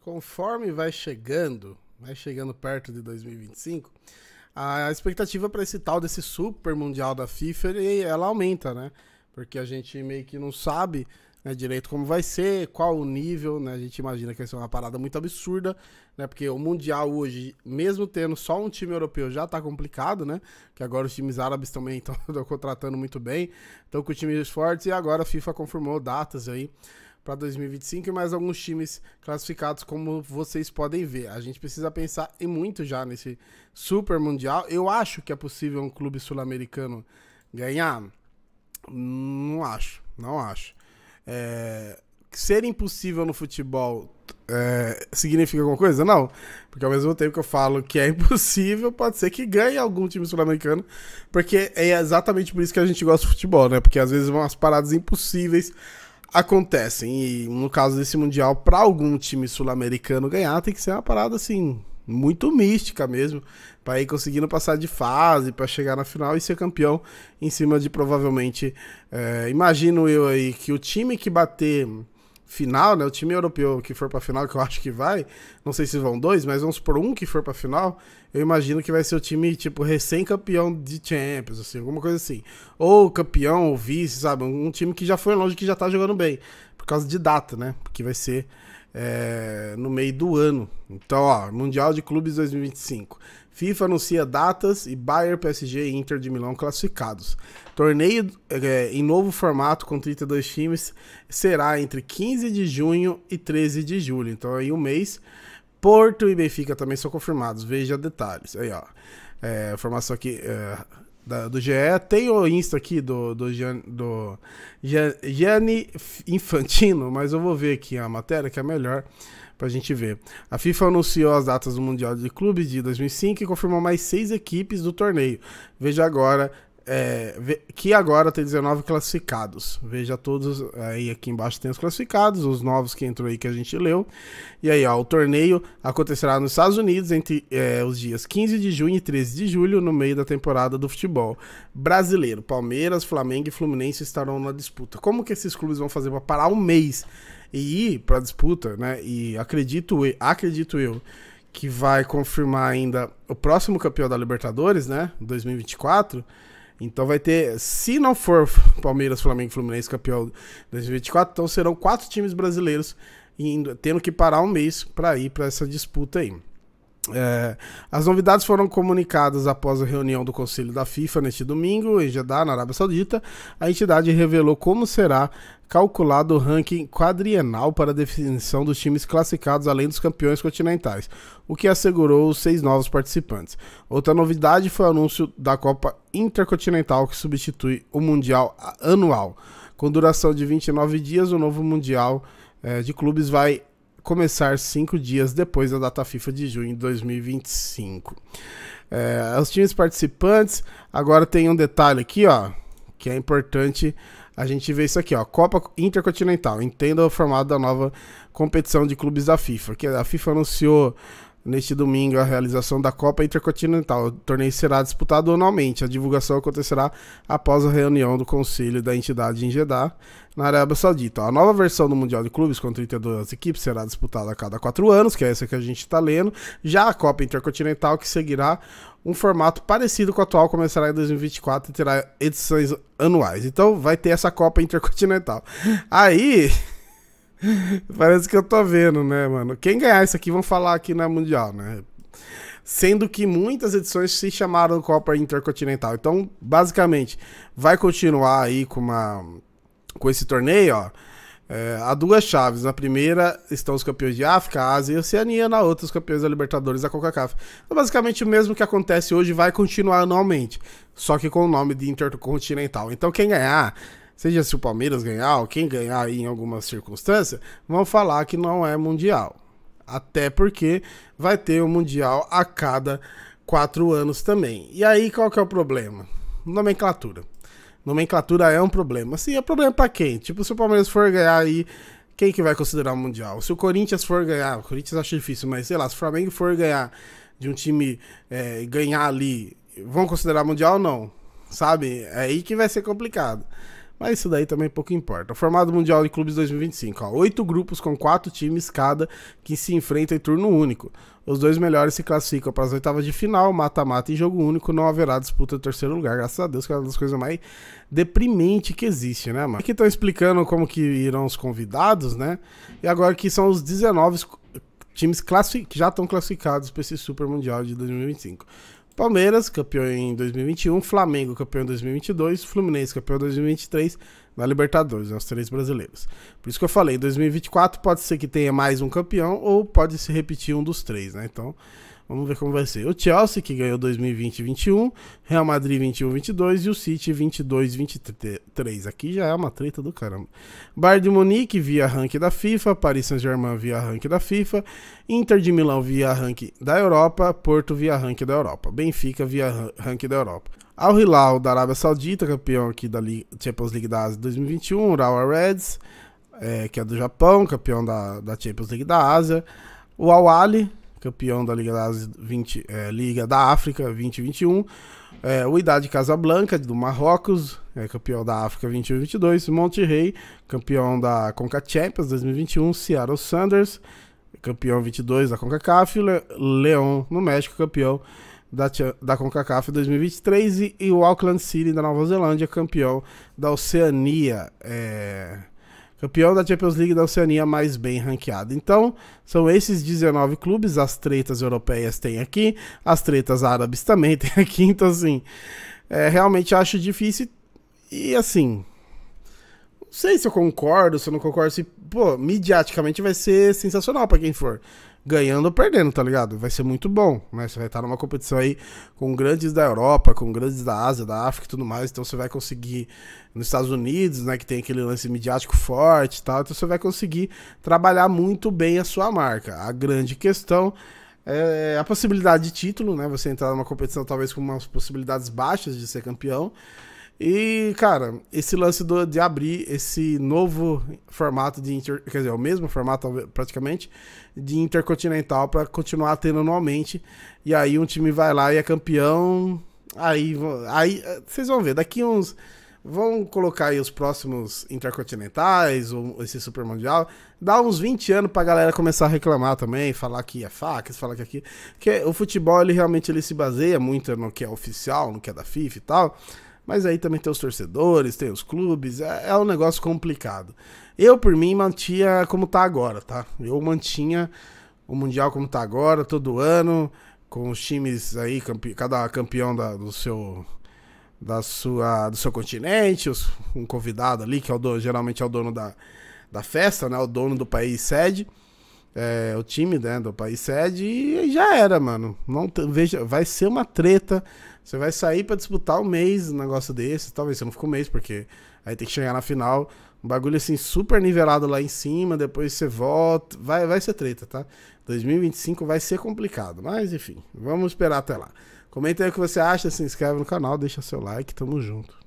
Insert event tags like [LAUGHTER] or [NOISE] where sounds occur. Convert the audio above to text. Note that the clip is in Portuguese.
conforme vai chegando, vai chegando perto de 2025, a expectativa para esse tal desse super mundial da FIFA ela aumenta, né? Porque a gente meio que não sabe né, direito como vai ser, qual o nível, né? A gente imagina que vai ser uma parada muito absurda, né? Porque o mundial hoje, mesmo tendo só um time europeu, já tá complicado, né? Que agora os times árabes também estão [LAUGHS] contratando muito bem, estão com times fortes e agora a FIFA confirmou datas aí para 2025 e mais alguns times classificados, como vocês podem ver. A gente precisa pensar e muito já nesse Super Mundial. Eu acho que é possível um clube sul-americano ganhar. Não acho, não acho. É, ser impossível no futebol é, significa alguma coisa? Não. Porque ao mesmo tempo que eu falo que é [LAUGHS] impossível, pode ser que ganhe algum time sul-americano. Porque é exatamente por isso que a gente gosta de futebol, né? Porque às vezes vão as paradas impossíveis acontecem. E no caso desse Mundial, para algum time sul-americano ganhar, tem que ser uma parada assim, muito mística mesmo, para ir conseguindo passar de fase, para chegar na final e ser campeão em cima de provavelmente. É, imagino eu aí que o time que bater final, né? O time europeu que for para final, que eu [LAUGHS] acho que vai, não sei se vão dois, mas vamos por um que for para final, eu imagino que vai ser o time tipo recém-campeão de Champions, assim, alguma coisa assim. Ou campeão, ou vice, sabe? Um time que já foi longe, que já tá jogando bem, por causa de data, né? Porque vai ser é, no meio do ano. Então, ó, Mundial de Clubes 2025. FIFA anuncia datas e Bayern, PSG e Inter de Milão classificados. Torneio é, em novo formato com 32 times será entre 15 de junho e 13 de julho. Então, aí um mês. Porto e Benfica também são confirmados. Veja detalhes. Aí, ó. É, formação aqui. É, da, do GE. Tem o Insta aqui do, do, Gian, do Gian, Gianni Infantino, mas eu vou ver aqui a matéria que é melhor pra gente ver. A FIFA anunciou as datas do Mundial de Clubes de 2005 e confirmou mais seis equipes do torneio. Veja agora é, que agora tem 19 classificados. Veja todos aí aqui embaixo tem os classificados, os novos que entrou aí que a gente leu. E aí, ó, o torneio acontecerá nos Estados Unidos entre é, os dias 15 de junho e 13 de julho, no meio da temporada do futebol brasileiro. Palmeiras, Flamengo e Fluminense estarão na disputa. Como que esses clubes vão fazer para parar um mês e ir para a disputa, né? E acredito, acredito eu que vai confirmar ainda o próximo campeão da Libertadores, né? 2024. Então vai ter, se não for Palmeiras, Flamengo e Fluminense campeão 2024, então serão quatro times brasileiros indo, tendo que parar um mês para ir para essa disputa aí. É, as novidades foram comunicadas após a reunião do Conselho da FIFA neste domingo, em Jeddah, na Arábia Saudita. A entidade revelou como será calculado o ranking quadrienal para a definição dos times classificados além dos campeões continentais, o que assegurou os seis novos participantes. Outra novidade foi o anúncio da Copa Intercontinental, que substitui o Mundial anual. Com duração de 29 dias, o novo Mundial é, de clubes vai começar cinco dias depois da data FIFA de junho de 2025. É, os times participantes, agora tem um detalhe aqui, ó, que é importante a gente ver isso aqui, ó, Copa Intercontinental, entenda o formato da nova competição de clubes da FIFA, que a FIFA anunciou neste domingo a realização da Copa Intercontinental. O torneio será disputado anualmente. A divulgação acontecerá após a reunião do conselho da entidade em Jeddah, na Arábia Saudita. A nova versão do Mundial de Clubes com 32 equipes será disputada a cada quatro anos, que é essa que a gente está lendo. Já a Copa Intercontinental, que seguirá um formato parecido com o atual, começará em 2024 e terá edições anuais. Então vai ter essa Copa Intercontinental. Aí [LAUGHS] Parece que eu tô vendo, né, mano? Quem ganhar isso aqui, vão falar aqui na Mundial, né? Sendo que muitas edições se chamaram Copa Intercontinental. Então, basicamente, vai continuar aí com, uma, com esse torneio, ó. É, há duas chaves. Na primeira estão os campeões de África, Ásia e Oceania. Na outra, os campeões da Libertadores da Coca-Cola. Então, basicamente, o mesmo que acontece hoje vai continuar anualmente, só que com o nome de Intercontinental. Então, quem ganhar seja se o Palmeiras ganhar ou quem ganhar em alguma circunstância, vão falar que não é mundial. Até porque vai ter o um mundial a cada quatro anos também. E aí qual que é o problema? Nomenclatura. Nomenclatura é um problema. Sim, é problema para quem? Tipo, se o Palmeiras for ganhar aí quem que vai considerar o Mundial? Se o Corinthians for ganhar, o Corinthians acho difícil, mas sei lá, se o Flamengo for ganhar de um time é, ganhar ali, vão considerar Mundial ou não? Sabe? É aí que vai ser complicado. Mas isso daí também pouco importa. O formato mundial de clubes 2025, ó, oito grupos com quatro times cada que se enfrentam em turno único. Os dois melhores se classificam para as oitavas de final, mata-mata e jogo único, não haverá disputa de terceiro lugar. Graças a Deus, que é uma das coisas mais deprimentes que existe, né, mano? Aqui estão explicando como que irão os convidados, né? E agora que são os 19 times que já estão classificados para esse Super Mundial de 2025. Palmeiras, campeão em 2021, Flamengo, campeão em 2022, Fluminense, campeão em 2023, na Libertadores, né, os três brasileiros. Por isso que eu falei, 2024 pode ser que tenha mais um campeão ou pode se repetir um dos três, né? Então, Vamos ver como vai ser. O Chelsea, que ganhou 2020-21, Real Madrid 21-22 e o City 22-23. Aqui já é uma treta do caramba. Bayern de Munique via ranking da FIFA, Paris Saint-Germain via ranking da FIFA, Inter de Milão via ranking da Europa, Porto via ranking da Europa, Benfica via ranking da Europa. Al Hilal da Arábia Saudita, campeão aqui da Champions League da Ásia 2021, Urawa Reds, é, que é do Japão, campeão da, da Champions League da Ásia. O Al campeão da Liga, das 20, é, Liga da África 2021. É, o Idade Casablanca, do Marrocos, é, campeão da África 2022. Monte Rey campeão da Conca Champions 2021. Seattle Sanders, campeão 22 da CONCACAF. Le Leão, no México, campeão da, da CONCACAF 2023. E, e o Auckland City, da Nova Zelândia, campeão da Oceania. É campeão da Champions League da Oceania mais bem ranqueado. Então, são esses 19 clubes, as tretas europeias tem aqui, as tretas árabes também [LAUGHS] tem aqui, então assim, é, realmente acho difícil e assim, sei se eu concordo, se eu não concordo, se, pô, midiaticamente vai ser sensacional para quem for. Ganhando ou perdendo, tá ligado? Vai ser muito bom, né? Você vai estar numa competição aí com grandes da Europa, com grandes da Ásia, da África e tudo mais, então você vai conseguir nos Estados Unidos, né, que tem aquele lance midiático forte e tal, então você vai conseguir trabalhar muito bem a sua marca. A grande questão é a possibilidade de título, né? Você entrar numa competição talvez com umas possibilidades baixas de ser campeão. E, cara, esse lance do, de abrir esse novo formato de. Inter, quer dizer, é o mesmo formato praticamente, de intercontinental para continuar tendo anualmente. E aí um time vai lá e é campeão. Aí, aí eh, vocês vão ver, daqui uns. Vão colocar aí os próximos intercontinentais, ou esse Super Mundial. Dá uns 20 anos pra galera começar a reclamar também, falar que é faca, falar que é aqui. Porque o futebol, ele realmente ele se baseia muito no que é oficial, no que é da FIFA e tal. Mas aí também tem os torcedores, tem os clubes, é, é um negócio complicado. Eu, por mim, mantinha como tá agora, tá? Eu mantinha o Mundial como tá agora, todo ano, com os times aí, campe cada campeão da, do seu da sua, do seu continente, os, um convidado ali, que é o geralmente é o dono da, da festa, né? O dono do país sede é, o time né, do país sede e já era, mano. Não veja, vai ser uma treta. Você vai sair para disputar um mês, um negócio desse. Talvez você não fique um mês, porque aí tem que chegar na final. Um bagulho assim super nivelado lá em cima, depois você volta. Vai, vai ser treta, tá? 2025 vai ser complicado, mas enfim, vamos esperar até lá. Comenta aí o que você acha, se inscreve no canal, deixa seu like, tamo junto.